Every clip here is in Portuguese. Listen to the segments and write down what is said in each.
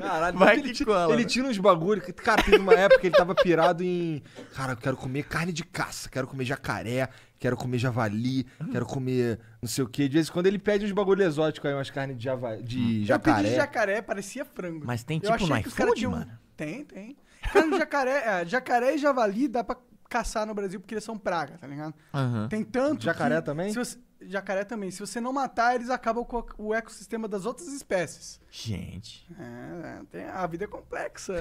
Caralho, vai que ele, tira, né? ele tira uns bagulho. Cara, teve uma época que ele tava pirado em. Cara, eu quero comer carne de caça, quero comer jacaré, quero comer javali, quero comer não sei o quê. De vez em quando ele pede uns bagulho exótico aí, umas carnes de, java... de jacaré. Hum. Eu pedi jacaré, parecia frango. Mas tem tipo no iFood, um... mano? Tem, tem. Carne de jacaré, é, jacaré e javali dá pra caçar no Brasil porque eles são praga, tá ligado? Uhum. Tem tanto. Jacaré que, também? Se você jacaré também. Se você não matar, eles acabam com o ecossistema das outras espécies. Gente. É, é tem, a vida é complexa.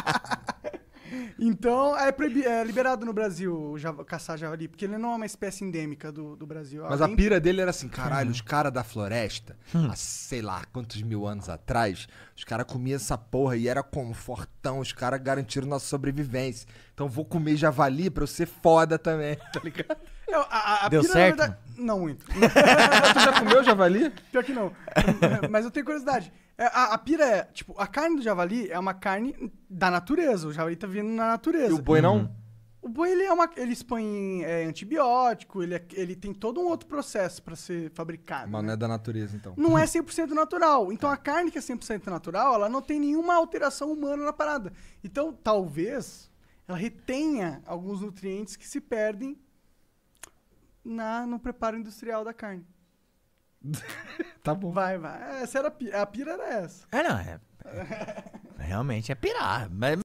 então, é, proibi, é, liberado no Brasil caçar javali, porque ele não é uma espécie endêmica do, do Brasil. Mas Alguém... a pira dele era assim, caralho, hum. os caras da floresta, hum. há sei lá quantos mil anos atrás, os caras comiam essa porra e era confortão, os caras garantiram nossa sobrevivência. Então vou comer javali pra eu ser foda também, tá ligado? Eu, a, a, Deu pira, certo? Verdade, não muito. tu já comeu javali? Pior que não. Mas eu tenho curiosidade. É, a, a pira é, tipo, a carne do javali é uma carne da natureza. O javali tá vindo na natureza. E o boi não? Uhum. O boi, ele, é uma, ele expõe é, antibiótico, ele, é, ele tem todo um outro processo para ser fabricado. Mas né? não é da natureza, então. Não é 100% natural. Então, tá. a carne que é 100% natural, ela não tem nenhuma alteração humana na parada. Então, talvez, ela retenha alguns nutrientes que se perdem na, no preparo industrial da carne. tá bom. Vai, vai. Essa era a pira, a pira era essa. É, não, é, é realmente é pirar. Mas